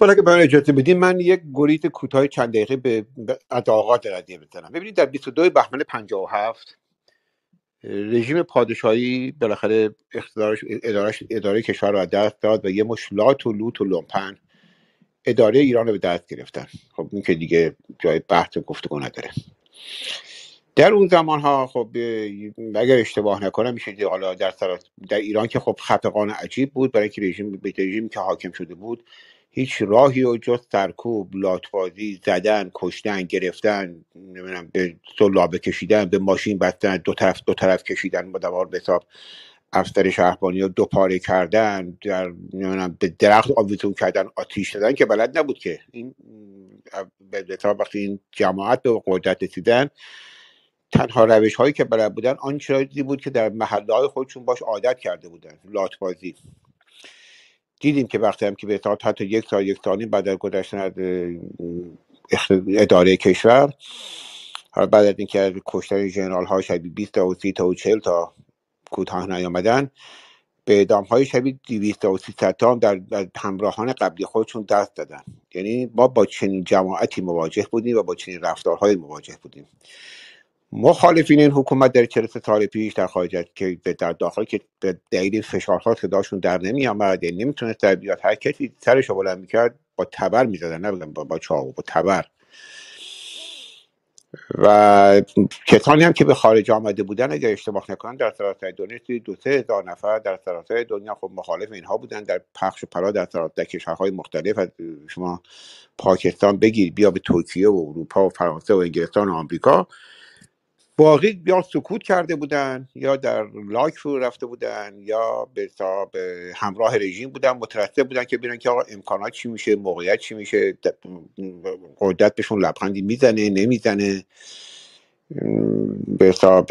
حالا که من اجازه بدین من یک گریت کوتاه چند دقیقه به اداقات آغاز بزنم ببینید در 22 بهمن 57 رژیم پادشاهی بالاخره اقتدارش ادارش اداره کشور را دست داد و یه مشلات و لوت و لومپن اداره ایران رو به دست گرفتن خب این که دیگه جای بحث و گفتگو نداره در اون زمان ها خب اگر اشتباه نکنم میشه حالا در, در ایران که خب خطقان عجیب بود برای که رژیم به رژیم که حاکم شده بود هیچ راهی و جز سرکوب لاتبازی زدن کشتن گرفتن نمیدونم به سلابه کشیدن به ماشین بستن دو طرف دو طرف کشیدن با به حساب افسر شهربانی رو دو پاره کردن در نمیدونم به درخت آویزون کردن آتیش زدن که بلد نبود که این به حساب وقتی این جماعت به قدرت رسیدن تنها روش هایی که بلد بودن آن چیزی بود که در محله های خودشون باش عادت کرده بودن لاتبازی دیدیم که وقتی هم که به اطلاعات حتی یک سال یک سال بعد از گذشتن اداره کشور حالا بعد از اینکه از کشتن ژنرال ها شبیه 20 تا و 30 تا و 40 تا کوتاه نیامدن به اعدام های شبیه 200 تا و 300 تا هم در همراهان قبلی خودشون دست دادن یعنی ما با چنین جماعتی مواجه بودیم و با چنین رفتارهایی مواجه بودیم مخالفین این حکومت در چهل سال پیش در خارج که در داخل که به دلیل فشارها صداشون در نمی یعنی نمیتونست در بیاد هر کسی سرش بلند میکرد با تبر میزدن نبودن با, با چاقو با تبر و کسانی هم که به خارج آمده بودن اگر اشتباه نکنن در سراسر دنیا دو سه هزار نفر در سراسر دنیا خب مخالف اینها بودن در پخش و پلا در سراسر کشورهای مختلف از شما پاکستان بگیر بیا به ترکیه و اروپا و فرانسه و انگلستان و آمریکا باقی یا سکوت کرده بودن یا در لایک فرو رفته بودن یا به همراه رژیم بودن مترسته بودن که ببینن که آقا امکانات چی میشه موقعیت چی میشه قدرت بهشون لبخندی میزنه نمیزنه به حساب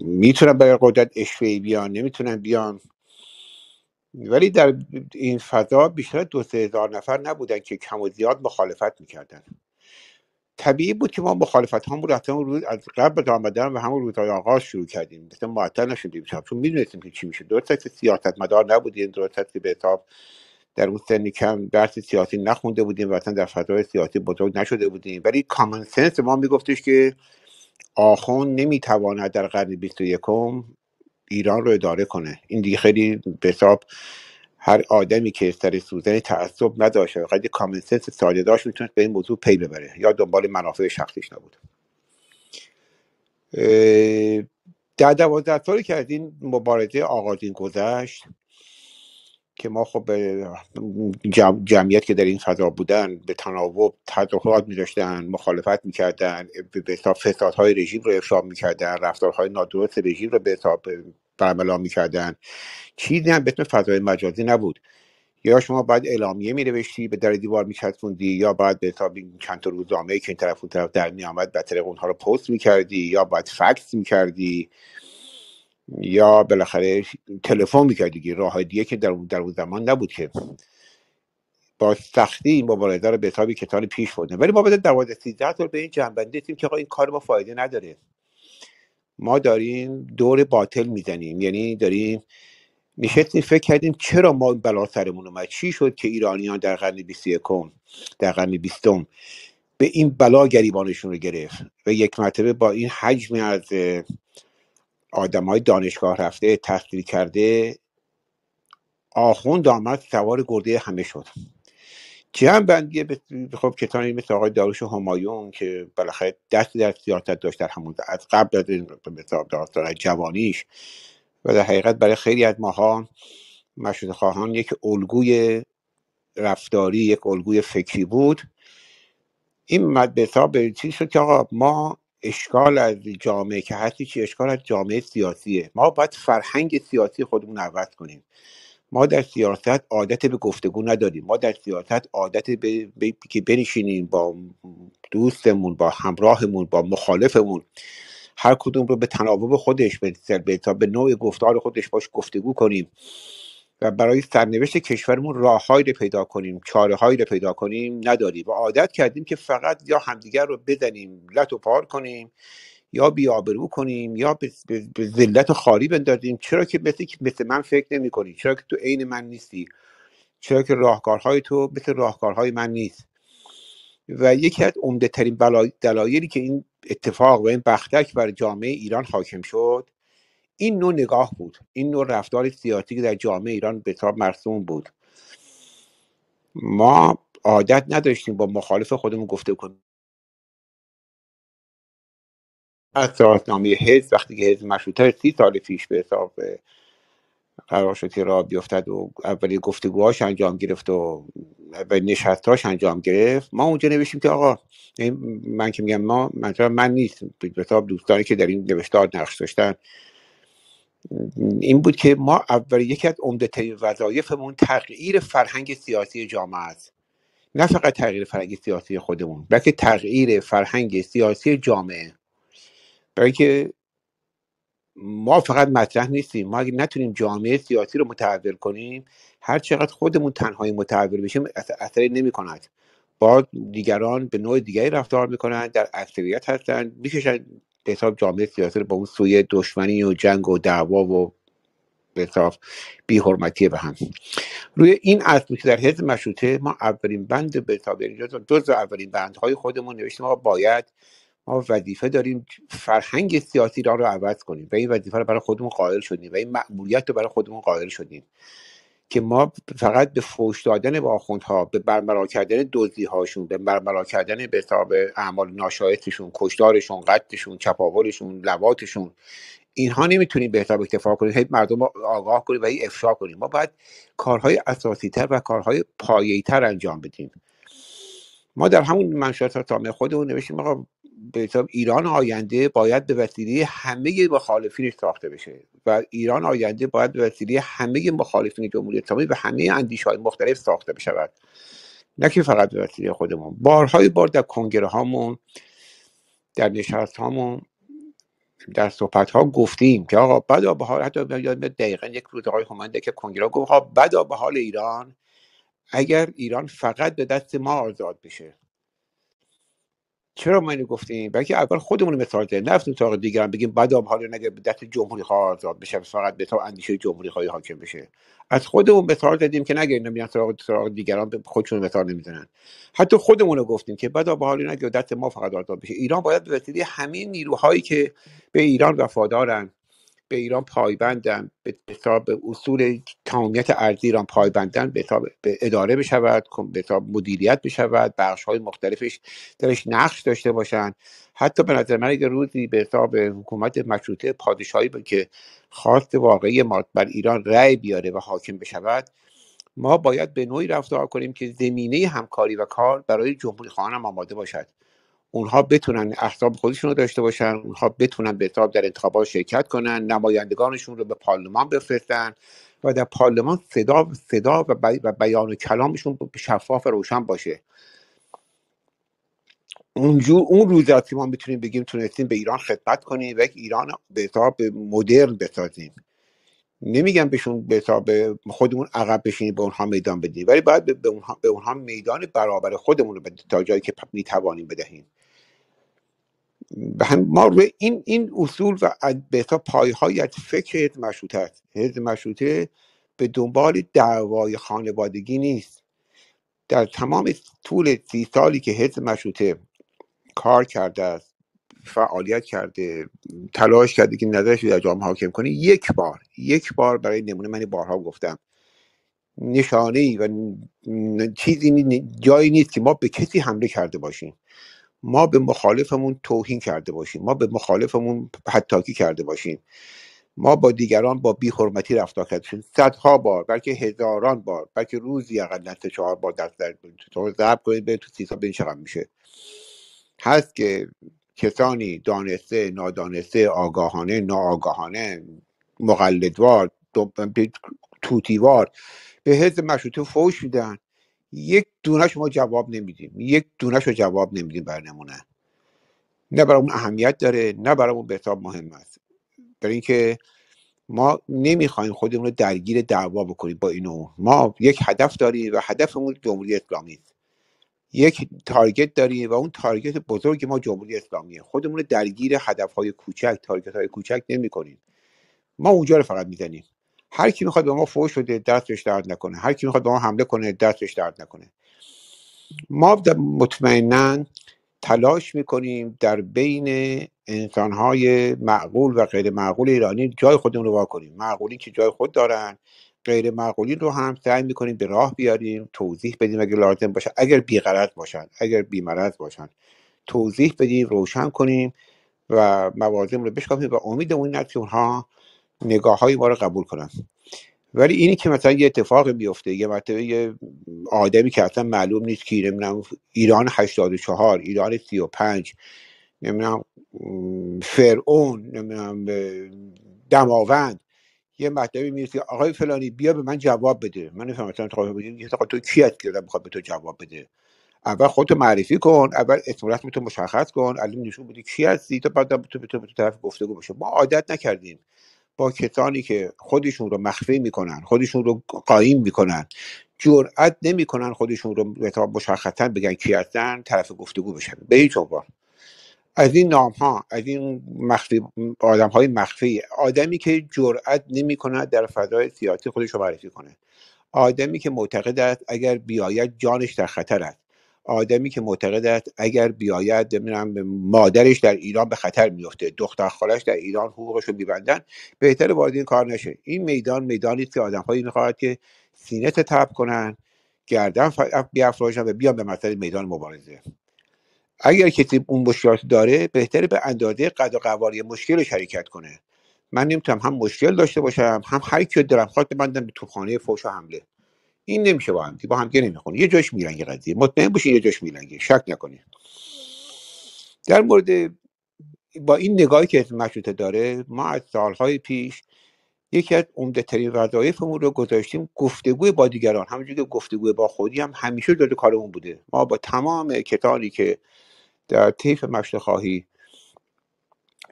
میتونن برای قدرت اشفه بیان نمیتونن بیان ولی در این فضا بیشتر دو سه هزار نفر نبودن که کم و زیاد مخالفت میکردن طبیعی بود که ما مخالفت هم بود روز از قبل آمدن و همون روزهای آغاز شروع کردیم مثلا معطل نشدیم چون میدونستیم که چی میشه درست که سیاست مدار نبودیم درست که به حساب در اون سنی کم درس سیاسی نخونده بودیم و اصلا در فضای سیاسی بزرگ نشده بودیم ولی کامن سنس ما میگفتش که آخون نمیتواند در قرن 21 ایران رو اداره کنه این دیگه خیلی به حساب هر آدمی که سر سوزن تعصب نداشت و قدر کامن سنس ساده داشت میتونست به این موضوع پی ببره یا دنبال منافع شخصیش نبود در دوازده سالی که از این مبارزه آغازین گذشت که ما خب به جمعیت که در این فضا بودن به تناوب تظاهرات میداشتن مخالفت میکردن به حساب فسادهای رژیم رو افشا میکردن رفتارهای نادرست رژیم رو به حساب برملا میکردن چیزی هم به فضای مجازی نبود یا شما باید اعلامیه می به در دیوار میچسبوندی یا باید به حساب چند تا روزنامه که این طرف اون طرف در آمد به طریق اونها رو پست میکردی یا باید فکس میکردی یا بالاخره تلفن میکردی که راه دیگه که در اون در اون زمان نبود که با سختی این مبارزه رو به حساب کتان پیش بردن ولی ما بعد از سیزده سال به این جنبندی تیم که آقا این کار ما فایده نداره ما داریم دور باطل میزنیم یعنی داریم نشستیم فکر کردیم چرا ما بلا سرمون اومد چی شد که ایرانیان در قرن بیستم در قرن بیستم به این بلا گریبانشون رو گرفت و یک مرتبه با این حجم از آدم های دانشگاه رفته تحصیل کرده آخوند آمد سوار گرده همه شد هم بندیه خب کتانی مثل آقای داروش همایون که بالاخره دست در سیاست داشت در همون از قبل از جوانیش و در حقیقت برای خیلی از ماها مشروط خواهان یک الگوی رفتاری یک الگوی فکری بود این به چیز شد که آقا ما اشکال از جامعه که هستی چی اشکال از جامعه سیاسیه ما باید فرهنگ سیاسی خودمون عوض کنیم ما در سیاست عادت به گفتگو نداریم ما در سیاست عادت به, که بنشینیم با دوستمون با همراهمون با مخالفمون هر کدوم رو به تناوب خودش به, به نوع گفتار خودش باش گفتگو کنیم و برای سرنوشت کشورمون راههایی رو پیدا کنیم چارههایی رو پیدا کنیم نداریم و عادت کردیم که فقط یا همدیگر رو بزنیم لط و پار کنیم یا بیابرو کنیم یا به ذلت خاری بندازیم چرا که مثل, مثل من فکر نمی کنی چرا که تو عین من نیستی چرا که راهکارهای تو مثل راهکارهای من نیست و یکی از عمده ترین دلایلی که این اتفاق و این بختک بر جامعه ایران حاکم شد این نوع نگاه بود این نوع رفتار سیاسی که در جامعه ایران به مرسوم بود ما عادت نداشتیم با مخالف خودمون گفته کنیم اساسنامه حزب وقتی که حزب مشروطه سی سال پیش به حساب قرار شد که راه بیفتد و اولی گفتگوهاش انجام گرفت و به نشستهاش انجام گرفت ما اونجا نوشتیم که آقا من که میگم ما منظور من نیست به حساب دوستانی که در این نوشتار نقش داشتن این بود که ما اول یکی از عمده ترین وظایفمون تغییر فرهنگ سیاسی جامعه است نه فقط تغییر فرهنگ سیاسی خودمون بلکه تغییر فرهنگ سیاسی جامعه برای که ما فقط مطرح نیستیم ما اگه نتونیم جامعه سیاسی رو متحول کنیم هر چقدر خودمون تنهایی متحول بشیم اثری نمی کند با دیگران به نوع دیگری رفتار میکنن در اکثریت هستن میکشن به حساب جامعه سیاسی رو با اون سوی دشمنی و جنگ و دعوا و به حساب بیحرمتی به هم روی این اصل که در حزب مشروطه ما اولین بند به حساب جز اولین بندهای خودمون نوشتیم ما باید ما وظیفه داریم فرهنگ سیاسی را رو عوض کنیم و این وظیفه رو برای خودمون قائل شدیم و این مأموریت رو برای خودمون قائل شدیم که ما فقط به فوش دادن به آخوندها به برمرا کردن دزدی هاشون به برملا کردن به حساب اعمال ناشایستشون کشدارشون قتلشون چپاولشون لواتشون اینها نمیتونیم به حساب اکتفا کنیم هی مردم آگاه کنیم و هی افشا کنیم ما باید کارهای اساسی تر و کارهای پایه تر انجام بدیم ما در همون منشأت تامه خودمون نوشتیم آقا به ایران آینده باید به وسیله همه مخالفینش ساخته بشه و ایران آینده باید به وسیله همه مخالفین جمهوری اسلامی و همه اندیش های مختلف ساخته بشود نه که فقط به وسیله خودمون بارهای بار در کنگره هامون در نشست هامون در صحبت ها گفتیم که آقا بدا به حال حتی دقیقا یک روز آقای همانده که کنگره گفت آقا بدا به حال ایران اگر ایران فقط به دست ما آزاد بشه چرا ما اینو گفتیم بلکه اول خودمون مثال زدیم نرفتیم سراغ دیگران بگیم بعدم حالا نگه دست جمهوری خواه آزاد بشه فقط به اندیشه جمهوری خواهی حاکم بشه از خودمون مثال زدیم که نگه اینو میان سراغ, دیگران به خودشون مثال نمیزنن حتی خودمون رو گفتیم که بعدا به حالی نگه دست ما فقط آزاد بشه ایران باید به وسیله همین نیروهایی که به ایران وفادارن به ایران پایبندن به حساب اصول تمامیت ارزی ایران پایبندن به حساب به اداره بشود به حساب مدیریت بشود بخش های مختلفش درش نقش داشته باشند حتی به نظر من اگر روزی به حساب حکومت مشروطه پادشاهی که خواست واقعی ما بر ایران رأی بیاره و حاکم بشود ما باید به نوعی رفتار کنیم که زمینه همکاری و کار برای جمهوری خواهان آماده باشد اونها بتونن احزاب خودشون رو داشته باشن اونها بتونن به حساب در انتخابات شرکت کنن نمایندگانشون رو به پارلمان بفرستن و در پارلمان صدا صدا و, بیان و کلامشون شفاف و روشن باشه اونجور اون روز ما میتونیم بگیم تونستیم به ایران خدمت کنیم و یک ایران به حساب مدرن بسازیم نمیگم بهشون به حساب خودمون عقب بشینیم به اونها میدان بدیم ولی باید به اونها, به اونها میدان برابر خودمون رو تا جایی که میتوانیم بدهیم به ما روی این این اصول و به پایهایی از فکر حزب مشروطه است حزب مشروطه به دنبال دعوای خانوادگی نیست در تمام طول سی سالی که حزب مشروطه کار کرده است فعالیت کرده تلاش کرده که نظرش در جامعه حاکم کنه یک بار یک بار برای نمونه من بارها گفتم نشانه ای و چیزی جایی نیست که ما به کسی حمله کرده باشیم ما به مخالفمون توهین کرده باشیم ما به مخالفمون حتاکی کرده باشیم ما با دیگران با بی حرمتی رفتار کردیم صدها بار بلکه هزاران بار بلکه روزی اقل نه چهار بار دست در ضرب کنید به تو سیسا بین چقدر میشه هست که کسانی دانسته نادانسته آگاهانه ناآگاهانه مقلدوار توتیوار به حزب مشروطه فوش میدن یک دونش ما جواب نمیدیم یک دونه رو جواب نمیدیم بر نمونه نه برامون اهمیت داره نه برامون به حساب مهم است برای اینکه ما نمیخوایم خودمون رو درگیر دعوا بکنیم با اینو ما یک هدف داریم و هدفمون جمهوری اسلامی است یک تارگت داریم و اون تارگت بزرگ ما جمهوری اسلامیه خودمون رو درگیر هدف های کوچک تارگت های کوچک نمی کنیم ما اونجا رو فقط میزنیم هر کی میخواد به ما فوش بده دستش درد نکنه هر کی میخواد به ما حمله کنه دستش درد نکنه ما مطمئنا تلاش میکنیم در بین انسانهای معقول و غیر معقول ایرانی جای خودمون رو وا کنیم که جای خود دارن غیر معقولی رو هم سعی میکنیم به راه بیاریم توضیح بدیم اگر لازم باشه اگر بیغرض باشن اگر بیمرض باشن توضیح بدیم روشن کنیم و موازم رو بشکافیم و امیدمون اینه که اونها نگاه های ما رو قبول کنن ولی اینی که مثلا یه اتفاق بیفته یه مرتبه یه آدمی که اصلا معلوم نیست که نمیدونم ایران 84 ایران 35 نمیدونم فرعون نمیدونم دماوند یه مطلبی که آقای فلانی بیا به من جواب بده من نفهم مثلا تو خب، تو کی هست که میخواد به تو جواب بده اول خودتو معرفی کن اول اسم مشخص کن علم نشون بده کی هستی تا بعد تو به تو, طرف گفتگو بشه ما عادت نکردیم با کسانی که خودشون رو مخفی میکنن خودشون رو قایم میکنن جرأت نمیکنن خودشون رو مشخصا بگن کی هستن طرف گفتگو بشن به هیچ از این نام ها از این مخفی آدم های مخفی آدمی که جرأت نمی در فضای سیاسی خودش رو معرفی کنه آدمی که معتقد است اگر بیاید جانش در خطر است آدمی که معتقد است اگر بیاید نمیدونم مادرش در ایران به خطر میفته دختر خالش در ایران حقوقش رو میبندن بهتر وارد این کار نشه این میدان میدانی است که آدمهایی میخواهد که سینه تب کنن گردن بیافراشن و بیان به مسئله میدان مبارزه اگر کسی اون مشکلات داره بهتره به اندازه قد و قواری مشکلش حرکت کنه من نمیتونم هم مشکل داشته باشم هم هر کی دارم خواهد ببندم به توپخانه فوش و حمله این نمیشه با هم با هم نمیخونه یه جاش میلنگه قضیه مطمئن باشین یه جاش میلنگی شک نکنید در مورد با این نگاهی که مشروطه داره ما از سالهای پیش یکی از عمده ترین وظایفمون رو گذاشتیم گفتگو با دیگران همونجور که گفتگوی با خودی هم همیشه داده کارمون بوده ما با تمام کتابی که در طیف مشروط خواهی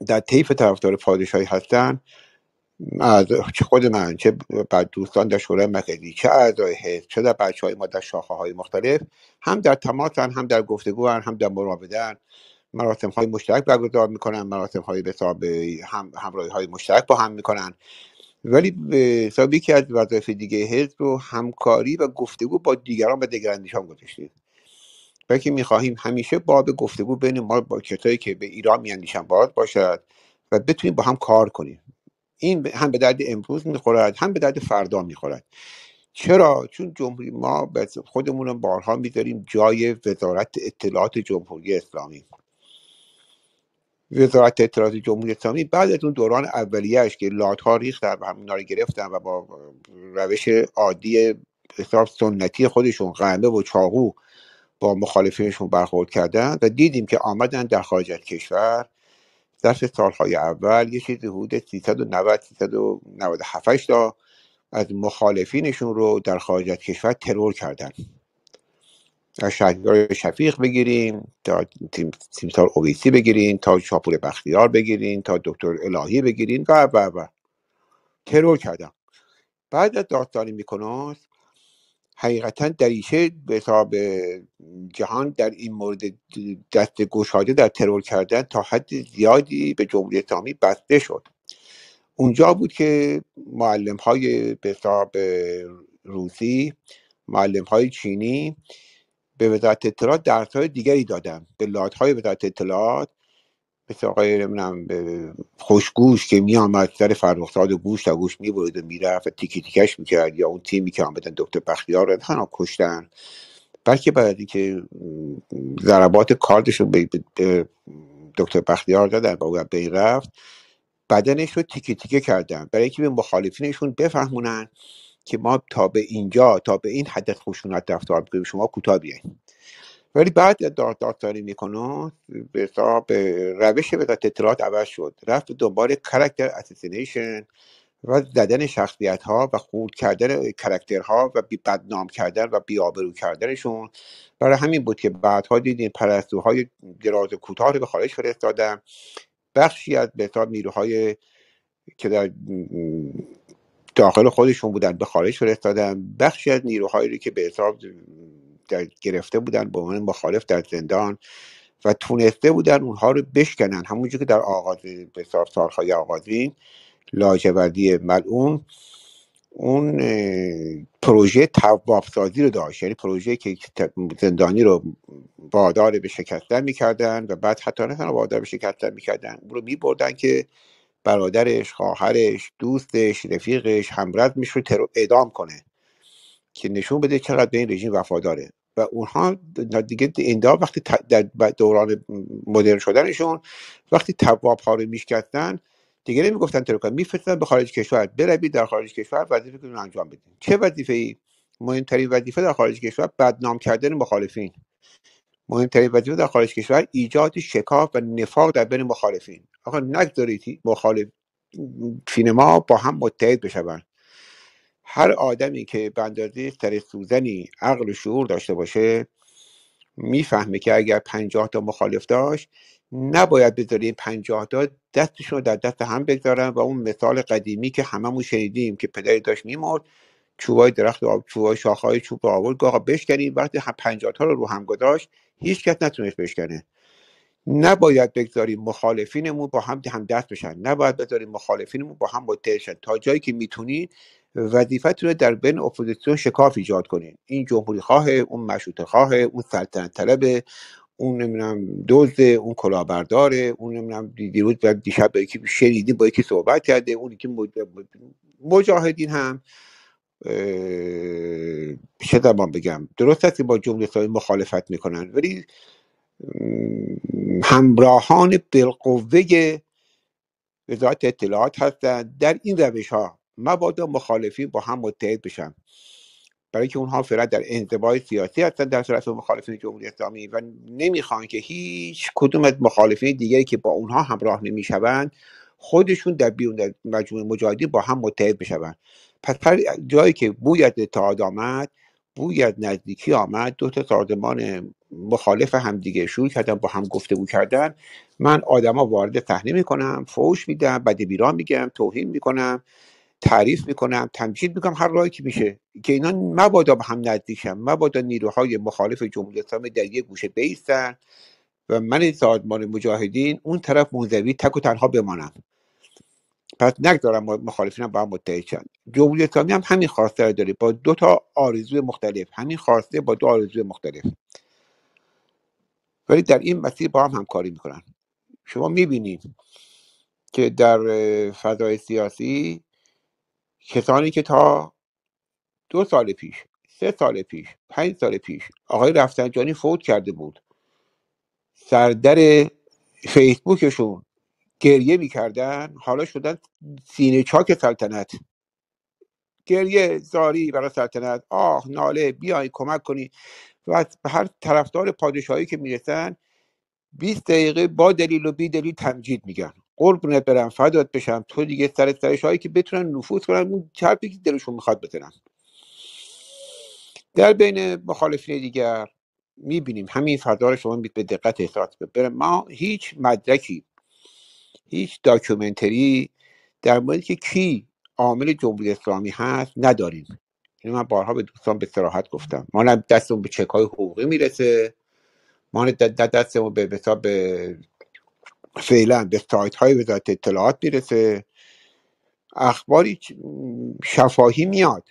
در طیف طرفدار پادشاهی هستن چه خود من چه بر دوستان در شورای مرکزی چه اعضای حزب چه در بچه های ما در شاخه های مختلف هم در تماسن هم در گفتگو هم در مراوده مراسم های مشترک برگزار میکنن مراسم های به هم همراهی های مشترک با هم میکنن ولی حساب یکی از وظایف دیگه حزب رو همکاری و گفتگو با دیگران و دیگراندیشان گذاشتیم بلکه که میخواهیم همیشه باب گفتگو بین ما با کسایی که به ایران میاندیشن باز باشد و بتونیم با هم کار کنیم این هم به درد امروز میخورد هم به درد فردا میخورد چرا چون جمهوری ما خودمون رو بارها میذاریم جای وزارت اطلاعات جمهوری اسلامی وزارت اطلاعات جمهوری اسلامی بعد از اون دوران اولیهش که ها ریختن و همینا رو گرفتن و با روش عادی حساب سنتی خودشون قنبه و چاقو با مخالفینشون برخورد کردن و دیدیم که آمدن در خارج از کشور سه سالهای اول یه چیزی حدود 390 397 تا از مخالفینشون رو در خارج از کشور ترور کردن از شهریار شفیق بگیریم تا تیمسار اویسی بگیریم تا شاپور بختیار بگیریم تا دکتر الهی بگیریم و و ترور کردم بعد از داستانی میکنست، حقیقتا دریچه به حساب جهان در این مورد دست گشاده در ترور کردن تا حد زیادی به جمهوری اسلامی بسته شد اونجا بود که معلم های به حساب روسی معلم های چینی به وزارت اطلاعات درس های دیگری دادن به لات های وزارت اطلاعات مثل آقای نمیدونم خوشگوش که آمد اکثر فرخزاد و گوش تا گوش و میرفت و تیکی تیکش کرد یا اون تیمی که آمدن دکتر بختیار رو تنها کشتن بلکه بعد اینکه ضربات کاردش رو به دکتر بختیار دادن و او بین رفت بدنش رو تیکه تیکه کردن برای اینکه به مخالفینشون بفهمونن که ما تا به اینجا تا به این حد خشونت رفتار میکنیم شما کوتاه ولی بعد دادسانی میکنه به حساب روش به اطلاعات عوض شد رفت دنبال کرکتر اسیسینیشن و زدن شخصیت ها و خورد کردن ها و بدنام کردن و بیابرو کردنشون برای همین بود که بعدها دیدیم پرستوهای دراز کوتاه رو به خارج فرستادن بخشی از به نیروهای که در داخل خودشون بودن به خارج فرستادن بخشی از نیروهایی که به حساب گرفته بودن به عنوان مخالف در زندان و تونسته بودن اونها رو بشکنن همونجور که در آغاز به سالهای آغازین لاجوردی ملعون اون پروژه توابسازی رو داشت یعنی پروژه که زندانی رو وادار به شکستن میکردن و بعد حتی نه تنها وادار به شکستن میکردن اون رو میبردن که برادرش خواهرش دوستش رفیقش همرد میشه اعدام کنه که نشون بده چقدر به این رژیم وفاداره و اونها دیگه اندا وقتی در دوران مدرن شدنشون وقتی تواب ها رو میشکستن دیگه نمیگفتن ترکان میفرستن به خارج کشور بروید در خارج کشور وظیفه رو انجام بدین چه وظیفه ای مهمترین وظیفه در خارج کشور بدنام کردن مخالفین مهمترین وظیفه در خارج کشور ایجاد شکاف و نفاق در بین مخالفین آقا نگذارید مخالفین ما با هم متحد بشوند هر آدمی که به اندازه سر سوزنی عقل و شعور داشته باشه میفهمه که اگر پنجاه تا مخالف داشت نباید بذاریم این پنجاه تا دستشون در دست هم بگذارن و اون مثال قدیمی که هممون شنیدیم که پدری داشت میمرد چوبای درخت و چوبای شاخهای چوب رو آورد گاقا بشکنیم وقتی هم پنجاه تا رو رو هم گذاشت هیچ کس نتونست بشکنه نباید بگذاریم مخالفینمون با هم هم دست بشن نباید بذاریم مخالفینمون با هم متحد تا جایی که میتونید وظیفتون رو در بین اپوزیسیون شکاف ایجاد کنین این جمهوری خواهه اون مشروطه خواهه اون سلطنت طلبه اون نمیدونم دزد اون کلاهبرداره اون نمیدونم دیروز و دیشب با یکی با یکی صحبت کرده اون که مجاهدین هم چه زمان بگم درست است که با جمهوری های مخالفت میکنن ولی همراهان بالقوه وزارت اطلاعات هستن در این روش ها مبادا مخالفین با هم متحد بشن برای که اونها فعلا در انتباه سیاسی هستن در صورت مخالفین جمهوری اسلامی و نمیخوان که هیچ کدوم از مخالفین دیگری که با اونها همراه نمیشوند خودشون در بیرون مجموعه مجاهدی با هم متحد بشوند پس جایی که بوی از اتحاد آمد بوی از نزدیکی آمد دو تا سازمان مخالف همدیگه شروع کردن با هم گفتگو کردن من آدما وارد صحنه میکنم فوش میدم بد بیران میگم توهین میکنم تعریف میکنم تمجید میکنم هر راهی که میشه که اینا مبادا به هم نزدیکم مبادا نیروهای مخالف جمهوری اسلامی در یک گوشه بیستن و من سازمان مجاهدین اون طرف منزوی تک و تنها بمانم پس نگذارم مخالفینم با هم متحد شن جمهوری اسلامی هم همین خواسته رو داره با دو تا آرزوی مختلف همین خواسته با دو آرزو مختلف ولی در این مسیر با هم همکاری میکنن شما میبینید که در فضای سیاسی کسانی که تا دو سال پیش سه سال پیش پنج سال پیش آقای رفسنجانی فوت کرده بود سردر فیسبوکشون گریه میکردن حالا شدن سینه چاک سلطنت گریه زاری برای سلطنت آه ناله بیای کمک کنی و هر طرفدار پادشاهی که میرسن 20 دقیقه با دلیل و بی دلیل تمجید میگن قربونت برم فدات بشم تو دیگه سر سرش هایی که بتونن نفوذ کنن اون چرپی که دلشون میخواد بزنن در بین مخالفین دیگر میبینیم همین فضا رو شما به دقت احساس ببرم ما هیچ مدرکی هیچ داکیومنتری در مورد که کی عامل جمهوری اسلامی هست نداریم یعنی من بارها به دوستان به سراحت گفتم ما نه دستمون به چک های حقوقی میرسه ما نه دستمون به به فعلا به سایت های وزارت اطلاعات میرسه اخباری شفاهی میاد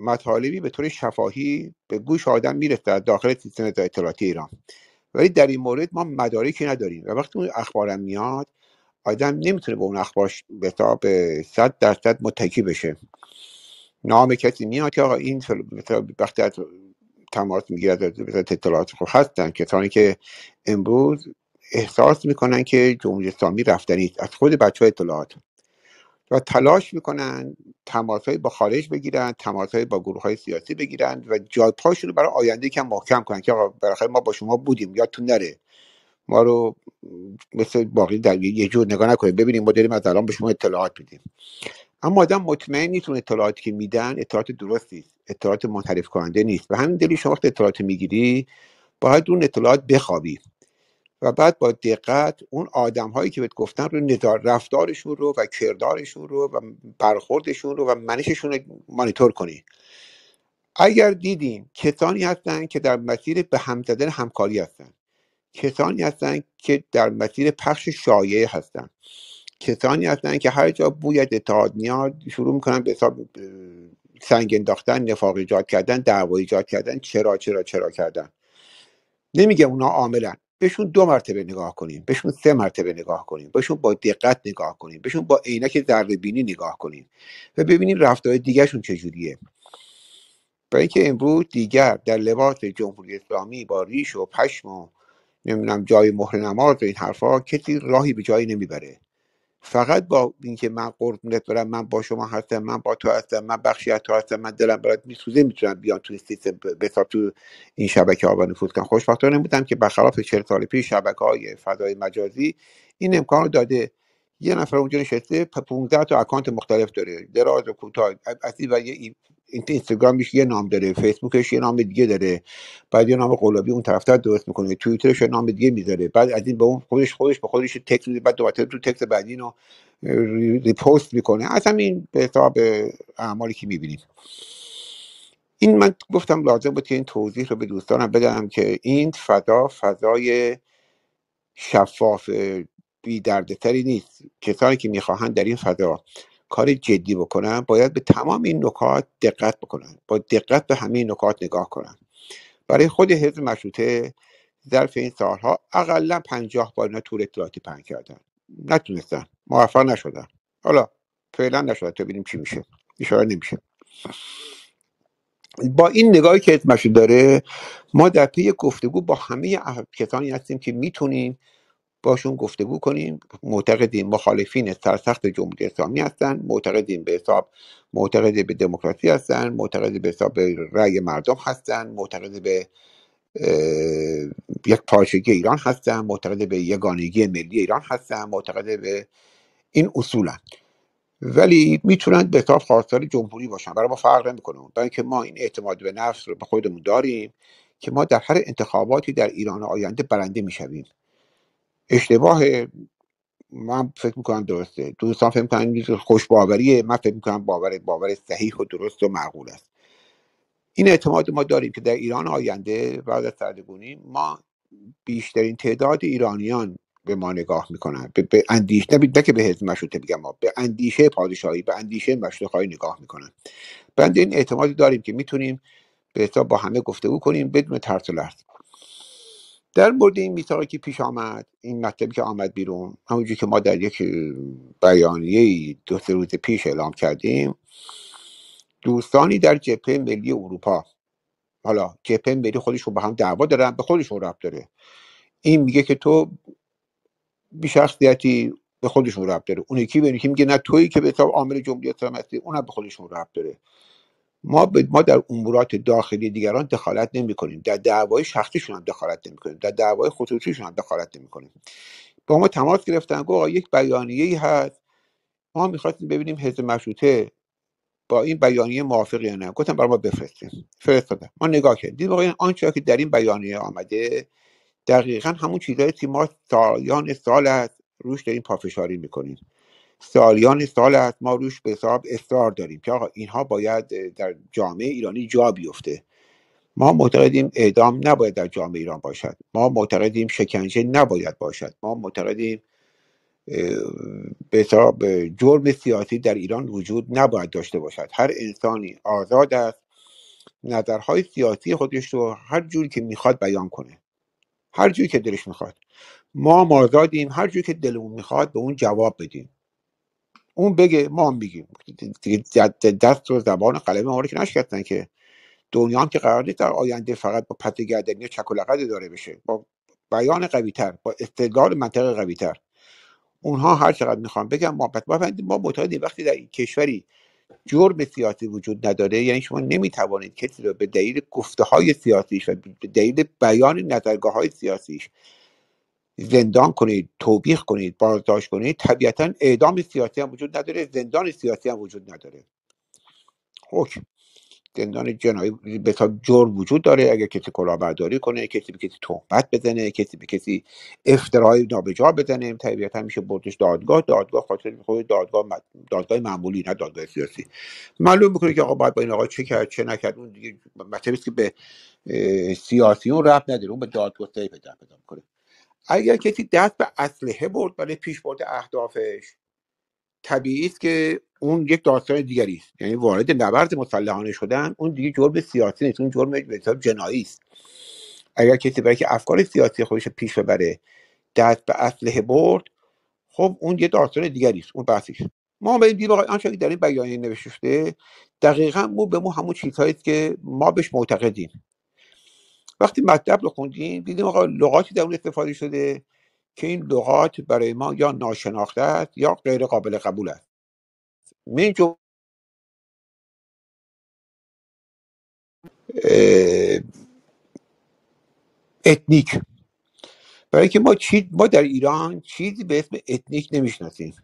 مطالبی به طور شفاهی به گوش آدم میرسه در داخل سیستم اطلاعاتی ایران ولی در این مورد ما مدارکی نداریم و وقتی اون اخبارم میاد آدم نمیتونه به اون اخبار به صد درصد متکی بشه نام کسی میاد که آقا این وقتی تماس میگیرد اطلاعات خب هستن کسانی که امروز احساس میکنن که جمهوری اسلامی رفتنی از خود بچه اطلاعات و تلاش میکنن تماسهایی با خارج بگیرن تماسهایی با گروه های سیاسی بگیرن و پاشون رو برای آینده کم محکم کنن که آقا بالاخره ما با شما بودیم یادتون نره ما رو مثل باقی در یه جور نگاه نکنید ببینیم ما داریم از الان به شما اطلاعات میدیم اما آدم مطمئن نیست اون اطلاعاتی که میدن اطلاعات درستی اطلاعات منحرف کننده نیست و همین دلیل شما اطلاعات میگیری باید اون اطلاعات بخوابی و بعد با دقت اون آدم هایی که بهت گفتن رو رفتارشون رو و کردارشون رو و برخوردشون رو و منششون رو مانیتور کنی اگر دیدیم کسانی هستن که در مسیر به هم زدن همکاری هستن کسانی هستن که در مسیر پخش شایعه هستن کسانی هستن که هر جا بوی اتحاد میاد شروع میکنن به حساب سنگ انداختن نفاق ایجاد کردن دعوا ایجاد کردن چرا چرا چرا کردن نمیگه اونا عاملن بهشون دو مرتبه نگاه کنیم بهشون سه مرتبه نگاه کنیم بهشون با دقت نگاه کنیم بهشون با عینک ذره بینی نگاه کنیم و ببینیم رفتار دیگرشون چجوریه برای اینکه امروز دیگر در لباس جمهوری اسلامی با ریش و پشم و نمیدونم جای مهر نماز و این حرفها کسی راهی به جایی نمیبره فقط با اینکه من قربونت برم من با شما هستم من با تو هستم من بخشی از تو هستم من دلم برات میسوزه میتونم بیان توی سیستم بساب تو این شبکه ها نفوذ کنم خوشبختانه بودم که برخلاف چل سال پیش شبکه های فضای مجازی این امکان رو داده یه نفر اونجا نشسته 15 تا اکانت مختلف داره دراز و کوتاه از این و یه اینستاگرامش یه نام داره فیسبوکش یه نام دیگه داره بعد یه نام قلابی اون طرفتر درست میکنه توییترش یه نام دیگه میذاره بعد از این به اون خودش خودش به خودش تکست بعد دوباره تو تکس بعدی رو ریپوست میکنه از این به حساب اعمالی که میبینید این من گفتم لازم بود که این توضیح رو به دوستانم بدم که این فضا فضای شفاف بی دردتری نیست کسانی که میخواهند در این فضا کار جدی بکنن باید به تمام این نکات دقت بکنن با دقت به همه این نکات نگاه کنن برای خود حزب مشروطه ظرف این سالها اقلا پنجاه بار اینا تور اطلاعاتی پهن کردن نتونستن موفق نشدن حالا فعلا نشدن تا ببینیم چی میشه اشاره نمیشه با این نگاهی که حزب مشروطه داره ما در پی گفتگو با همه کسانی هستیم که میتونیم باشون گفتگو کنیم معتقدیم مخالفین سرسخت جمهوری اسلامی هستن معتقدیم به حساب معتقد به دموکراسی هستن معتقد به حساب رأی مردم هستن معتقد به یک پارچگی ایران هستن معتقد به یگانگی ملی ایران هستن معتقد به این اصولن ولی میتونن به حساب خواستار جمهوری باشن برای ما فرق نمیکنه برای اینکه ما این اعتماد به نفس رو به خودمون داریم که ما در هر انتخاباتی در ایران آینده برنده میشویم اشتباه من فکر میکنم درسته دوستان فکر میکنن خوش باوریه من فکر میکنم باور باور صحیح و درست و معقول است این اعتماد ما داریم که در ایران آینده بعد از سردگونی ما بیشترین تعداد ایرانیان به ما نگاه میکنن به, به اندیشه نه که به حزب مشروطه بگم ما به اندیشه پادشاهی به اندیشه مشروطه نگاه میکنن بنده این اعتمادی داریم که میتونیم به حساب با همه گفتگو کنیم بدون ترس و لرز در مورد این میثاقی که پیش آمد این مطلبی که آمد بیرون همونجور که ما در یک بیانیه دو سه روز پیش اعلام کردیم دوستانی در جبهه ملی اروپا حالا جبهه ملی رو به هم دعوا دارن به خودشون ربط داره این میگه که تو بیشخصیتی به خودشون ربط داره اون یکی به یکی میگه نه تویی که به حساب عامل جمهوری اسلامی هستی اونم به خودشون ربط داره ما ما در امورات داخلی دیگران دخالت نمی کنیم در دعوای شخصیشون هم دخالت نمی کنیم در دعوای خصوصیشون هم دخالت نمی کنیم با ما تماس گرفتن گفت آقا یک بیانیه ای هست ما میخواستیم ببینیم حزب مشروطه با این بیانیه موافق یا نه گفتم برای ما بفرستیم فرستادم ما نگاه کردیم دیدیم آنچه که در این بیانیه آمده دقیقا همون چیزهایی که ما سالیان سال است روش داریم پافشاری میکنیم سالیان سال است ما روش به حساب اصرار داریم که آقا اینها باید در جامعه ایرانی جا بیفته ما معتقدیم اعدام نباید در جامعه ایران باشد ما معتقدیم شکنجه نباید باشد ما معتقدیم به جرم سیاسی در ایران وجود نباید داشته باشد هر انسانی آزاد است نظرهای سیاسی خودش رو هر جوری که میخواد بیان کنه هر جوری که دلش میخواد ما آزادیم هر جوری که دلمون میخواد به اون جواب بدیم اون بگه ما هم بگیم دست و زبان قلم ما رو که نشکستن که دنیا هم که قرار نیست در آینده فقط با پت گردنی چک داره بشه با بیان قوی تر با استدلال منطق تر اونها هر چقدر میخوان بگم ما ما معتقدیم وقتی در این کشوری جرم سیاسی وجود نداره یعنی شما نمیتوانید کسی رو به دلیل گفته های سیاسیش و به دلیل بیان نظرگاه های سیاسیش زندان کنید توبیخ کنید بازداشت کنید طبیعتا اعدام سیاسی هم وجود نداره زندان سیاسی هم وجود نداره حکم زندان جنایی به جرم وجود داره اگر کسی کلاهبرداری کنه کسی به کسی تهمت بزنه کسی به کسی افترای نابجا بزنه طبیعتا میشه بردش دادگاه دادگاه خاطر خود دادگاه دادگاه معمولی نه دادگاه سیاسی معلوم میکنه که آقا باید با این آقا چه کرد چه نکرد اون دیگه که به سیاسیون رفت نداره اون به دادگاه میکنه اگر کسی دست به اسلحه برد برای پیشبرد اهدافش طبیعی است که اون یک داستان دیگری است یعنی وارد نبرد مسلحانه شدن اون دیگه جرم سیاسی نیست اون جرم به حساب جنایی است اگر کسی برای که افکار سیاسی خودش پیش ببره دست به اسلحه برد خب اون یه داستان دیگری است اون بحثیش ما به این آقای آنچه که در این بیانیه نوشته دقیقا مو به مو همون چیزهایی که ما بهش معتقدیم وقتی مطلب رو خوندیم دیدیم آقا لغاتی در اون استفاده شده که این لغات برای ما یا ناشناخته است یا غیر قابل قبول است من جو اتنیک برای که ما چیز ما در ایران چیزی به اسم اتنیک نمیشناسیم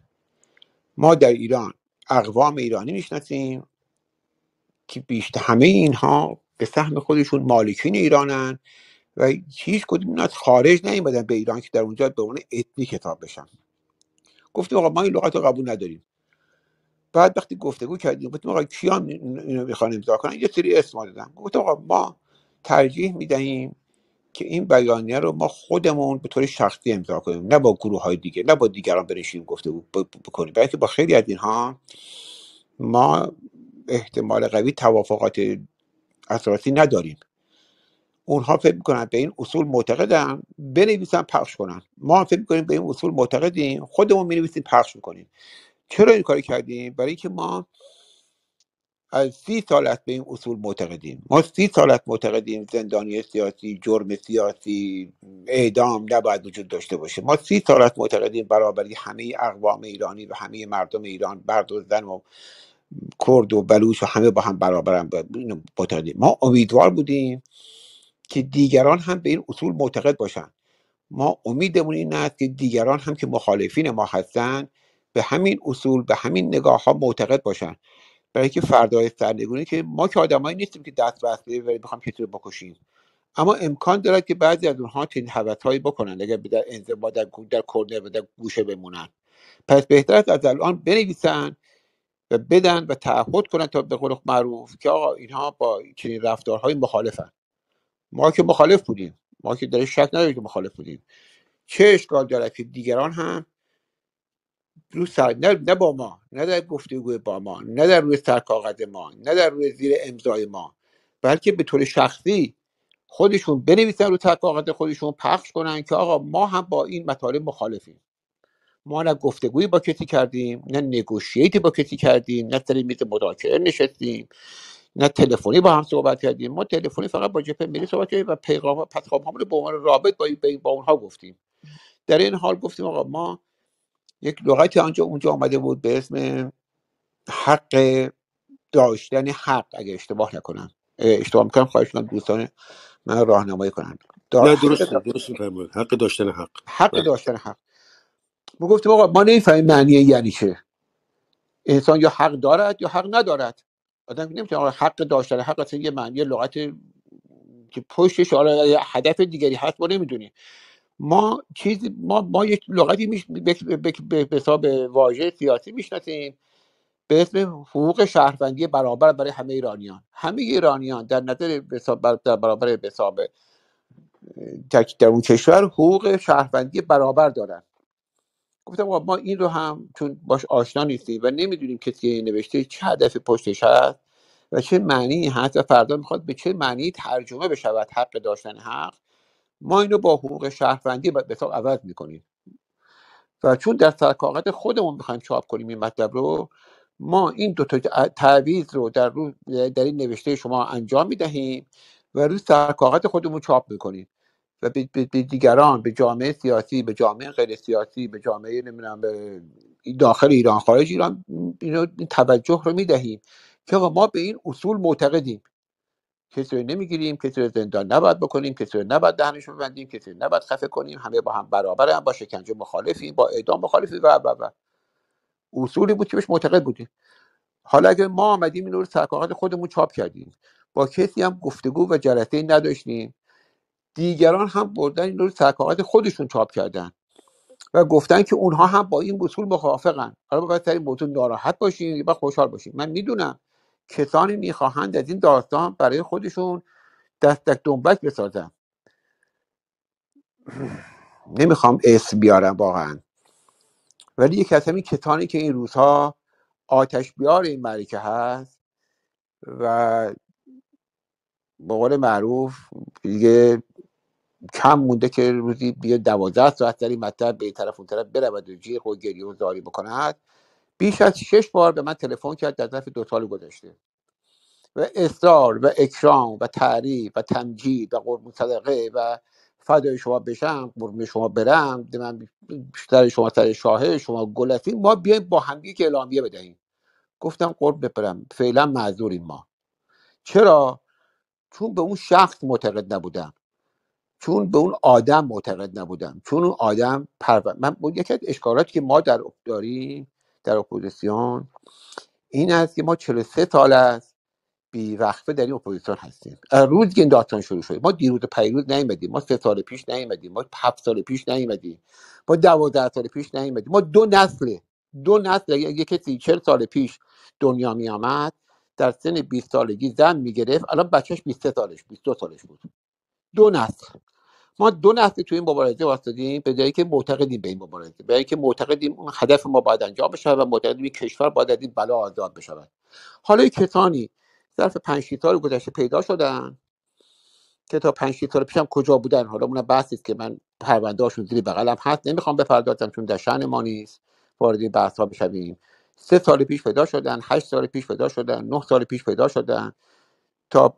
ما در ایران اقوام ایرانی میشناسیم که بیشتر همه اینها به سهم خودشون مالکین ایرانن و هیچ کدوم از خارج نیومدن به ایران که در اونجا به عنوان اتنی کتاب بشن گفتیم آقا ما این لغت رو قبول نداریم بعد وقتی گفتگو کردیم گفتیم آقا کیا اینو میخوان امضا کنن یه سری اسم دادم گفتم آقا ما ترجیح میدهیم که این بیانیه رو ما خودمون به طور شخصی امضا کنیم نه با گروه های دیگه نه با دیگران بنشیم گفتگو بکنیم بلکه با خیلی از اینها ما احتمال قوی توافقات اساسی نداریم اونها فکر میکنن به این اصول معتقدن بنویسن پخش کنن ما فکر میکنیم به این اصول معتقدیم خودمون مینویسیم پخش میکنیم چرا این کاری کردیم برای اینکه ما از سی سالت به این اصول معتقدیم ما سی سالت معتقدیم زندانی سیاسی جرم سیاسی اعدام نباید وجود داشته باشه ما سی سالت معتقدیم برابری همه اقوام ایرانی و همه مردم ایران برد و کرد و بلوچ و همه با هم برابرن با ما امیدوار بودیم که دیگران هم به این اصول معتقد باشن ما امیدمون این است که دیگران هم که مخالفین ما هستند به همین اصول به همین نگاه ها معتقد باشن برای اینکه فردای سرنگونی که ما که آدمایی نیستیم که دست به و بخوام کسی رو بکشیم اما امکان دارد که بعضی از اونها حوت هایی بکنن اگر در انزوا در در گوشه بمونن پس بهتر است از الان بنویسن و بدن و تعهد کنن تا به قول معروف که آقا اینها با چنین رفتارهای مخالفن ما که مخالف بودیم ما که در شک نداریم که مخالف بودیم چه اشکال دارد که دیگران هم رو سر... نه... با ما نه در گفتگو با ما نه در روی کاغذ ما نه در روی زیر امضای ما بلکه به طور شخصی خودشون بنویسن رو کاغذ خودشون پخش کنن که آقا ما هم با این مطالب مخالفیم ما نه گفتگوی با کسی کردیم نه نگوشیتی با کسی کردیم نه در میز مذاکره نشستیم نه تلفنی با هم صحبت کردیم ما تلفنی فقط با جبهه میری صحبت کردیم و پیغام همون رو به عنوان رابط با با اونها گفتیم در این حال گفتیم آقا ما یک لغتی آنجا اونجا آمده بود به اسم حق داشتن حق اگه اشتباه نکنم اشتباه میکنم خواهش من دوستان من راهنمایی کنن درست درست حق داشتن حق حق بله. داشتن حق ما گفتیم آقا ما نمیفهمیم معنی یعنی چه انسان یا حق دارد یا حق ندارد آدم نمیتونه آقا حق داشتن حق اصلا یه معنی لغت که پشتش یه هدف دیگری هست ما نمیدونیم ما چیز ما ما یک لغتی به حساب واژه سیاسی میشناسیم به اسم حقوق شهروندی برابر برای همه ایرانیان همه ایرانیان در نظر در برابر حساب در اون کشور حقوق شهروندی برابر دارن گفتم ما این رو هم چون باش آشنا نیستیم و نمیدونیم کسی نوشته چه هدف پشتش هست و چه معنی هست و فردا میخواد به چه معنی ترجمه بشود حق داشتن حق ما اینو با حقوق شهروندی به تا عوض میکنیم و چون در سرکاقت خودمون میخوایم چاپ کنیم این مطلب رو ما این دو تا تعویض رو در, در این نوشته شما انجام میدهیم و روی سرکاقت خودمون چاپ میکنیم و به, دیگران به جامعه سیاسی به جامعه غیر سیاسی به جامعه نمیدونم به داخل ایران خارج ایران اینو توجه رو میدهیم که ما به این اصول معتقدیم کسی رو نمیگیریم کسی رو زندان نباید بکنیم کسی رو نباید دهنش ببندیم کسی رو نباید خفه کنیم همه با هم برابر هم با شکنجه مخالفیم با اعدام مخالفیم و و و اصولی بود که بهش معتقد بودیم حالا اگر ما آمدیم این رو خودمون چاپ کردیم با کسی هم گفتگو و جلسه نداشتیم دیگران هم بردن این رو سرکاقت خودشون چاپ کردن و گفتن که اونها هم با این اصول مخافقن حالا باید ترین موضوع ناراحت باشین و خوشحال باشین من میدونم کسانی میخواهند از این داستان برای خودشون دستک دنبک بسازن نمیخوام اسم بیارم واقعا ولی یکی از همین کسانی که این روزها آتش بیار این مرکه هست و به قول معروف دیگه کم مونده که روزی بیا دوازده ساعت در این مطلب به طرف اون طرف برود و جیغ و گریه و زاری بکند بیش از شش بار به من تلفن کرد در ظرف دو سال گذشته و اصرار و اکرام و تعریف و تمجید و قربون صدقه و فدای شما بشم قربون شما برم من بیشتر شما سر شاهه شما گلتین ما بیایم با همدیگه که اعلامیه بدهیم گفتم قرب بپرم فعلا معذوریم ما چرا چون به اون شخص معتقد نبودم چون به اون آدم معتقد نبودم چون اون آدم پرور من یکی از اشکالاتی که ما در داریم در اپوزیسیون این است که ما 43 سال است بی وقفه در این اپوزیسیون هستیم روز که این داستان شروع شد ما دیروز و پیروز نیومدیم ما سه سال پیش نیومدیم ما هفت سال پیش نیومدیم ما دوازده سال پیش نیومدیم ما دو نسل دو نسل یک یعنی کسی چل سال پیش دنیا می آمد در سن 20 سالگی زن گرفت الان بچهش 23 سالش 22 سالش بود دو نسخ ما دو نسلی تو این مبارزه واسطیم به جایی که معتقدیم به این مبارزه به که معتقدیم اون هدف ما باید انجام بشه و معتقدیم کشور باید از این بلا آزاد بشود حالا کسانی ظرف پنج سال گذشته پیدا شدن که تا پنج سال پیشم کجا بودن حالا اونم بحثی است که من پروندههاشون زیر بغلم هست نمیخوام بپردازم چون در شأن ما نیست وارد این بحث ها بشویم سه سال پیش پیدا شدن هشت سال پیش پیدا شدن نه سال پیش پیدا شدن تا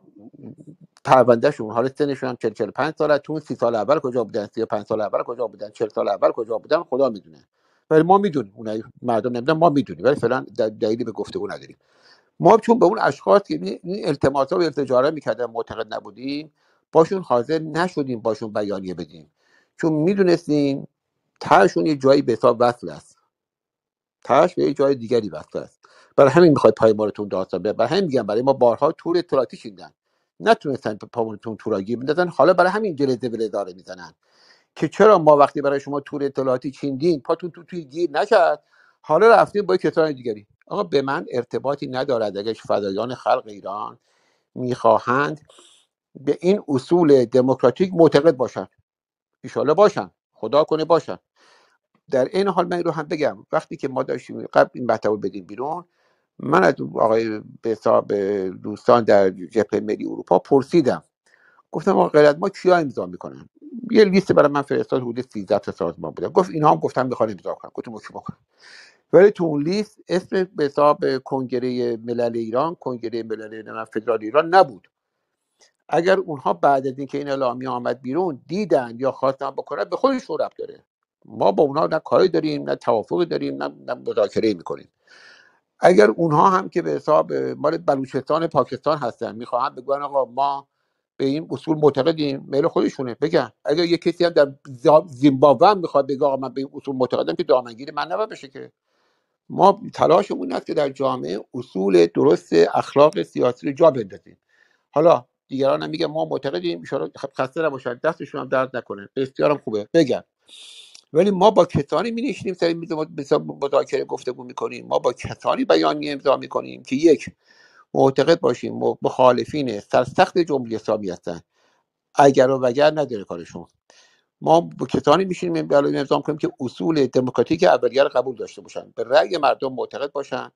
پروندهشون حالا سنشون هم 40 45 ساله تو اون 30 سال اول کجا بودن 35 سال اول کجا بودن 40 سال اول کجا بودن خدا میدونه ولی ما میدونیم اون مردم نمیدونن ما میدونیم ولی فعلا دلیلی به گفتگو نداریم ما چون به اون اشخاص که یعنی این التماسا و التجاره میکردن معتقد نبودیم باشون حاضر نشدیم باشون بیانیه بدیم چون میدونستیم ترشون یه جایی به حساب وصل است ترش به یه جای دیگری وصل است برای همین میخواد پای ما رو تون داستان برای همین میگم برای ما بارها تور اطلاعاتی شیندن نتونستن پامونتون می میدادن حالا برای همین گل داره میزنن که چرا ما وقتی برای شما تور اطلاعاتی چیندین پاتون تو توی گیر نشد حالا رفتیم با کتاب دیگری آقا به من ارتباطی ندارد اگر فدایان خلق ایران میخواهند به این اصول دموکراتیک معتقد باشن ایشالا باشن خدا کنه باشن در این حال من رو هم بگم وقتی که ما داشتیم قبل این مطلب بدیم بیرون من از آقای به دوستان در جبهه ملی اروپا پرسیدم گفتم آقا غیر ما کیا امضا میکنن یه لیست برای من فرستاد حدود 13 تا سازمان بودن گفت اینها هم گفتم میخوان امضا کنن گفتم بکن ولی تو اون لیست اسم به حساب کنگره ملل ایران کنگره ملل فدرال ایران نبود اگر اونها بعد از اینکه این اعلامیه آمد بیرون دیدن یا خواستن بکنن به خودشون رب داره ما با اونها نه کاری داریم نه توافقی داریم نه مذاکره میکنیم اگر اونها هم که به حساب مال بلوچستان پاکستان هستن میخواهند بگن آقا ما به این اصول معتقدیم میل خودشونه بگن اگر یه کسی هم در زیمبابوه هم میخواد بگه آقا من به این اصول معتقدم که دامنگیر من نباید بشه که ما تلاشمون است که در جامعه اصول درست اخلاق سیاسی رو جا بندازیم حالا دیگران هم میگن ما معتقدیم خب، خسته نباشن دستشون هم درد نکنه بسیارم خوبه بگن ولی ما با کسانی می نشینیم سر میز مذاکره گفتگو کنیم ما با کسانی بیانیه امضا میکنیم که یک معتقد باشیم مخالفین سرسخت جمهوری اسلامی هستند اگر و وگر نداره کارشون ما با کسانی میشینیم برای امضا کنیم که اصول دموکراتیک اولیه قبول داشته باشن به رأی مردم معتقد باشن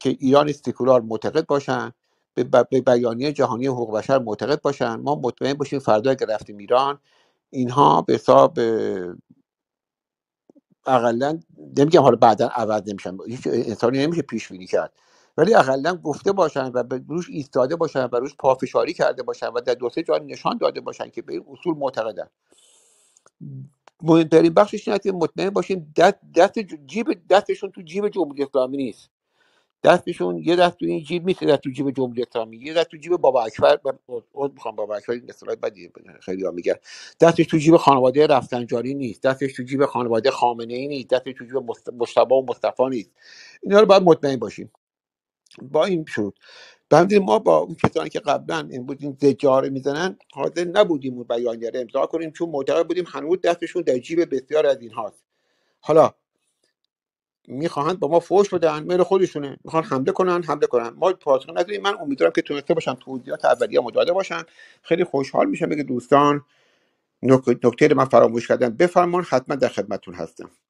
که ایران سکولار معتقد باشن به بیانیه جهانی حقوق بشر معتقد باشن ما مطمئن باشیم فردا اگر رفتیم ایران اینها به حساب اقلا نمیگم حالا بعدا عوض نمیشن هیچ انسانی نمیشه پیش بینی کرد ولی اقلا گفته باشن و به روش ایستاده باشن و روش پافشاری کرده باشن و در دو سه جا نشان داده باشن که به این اصول معتقدن مهمترین بخشش اینه که مطمئن باشیم دست, دست جیب دستشون تو جیب جمهوری اسلامی نیست دستشون یه دست تو این جیب نیست تو جیب جمهوری اسلامی یه دست تو جیب بابا اکبر من میخوام بابا اکبر این بدی خیلی ها میگن دستش تو جیب خانواده رفسنجانی نیست دستش تو جیب خانواده خامنه ای نیست دستش تو جیب مصطفی و مصطفی نیست اینا رو باید مطمئن باشیم با این شد بعد ما با اون کسانی که قبلا این این زجاره میزنن حاضر نبودیم اون بیانیه امضا کنیم چون معتقد بودیم هنوز دستشون در جیب بسیار از اینهاست حالا میخواهند با ما فوش بدن میل خودشونه میخوان حمله کنن حمله کنن ما پاسخ نداریم من امیدوارم که تونسته باشم توضیحات اولیه مجاده باشن خیلی خوشحال میشم بگه دوستان نکته من فراموش کردم بفرمان حتما در خدمتون هستم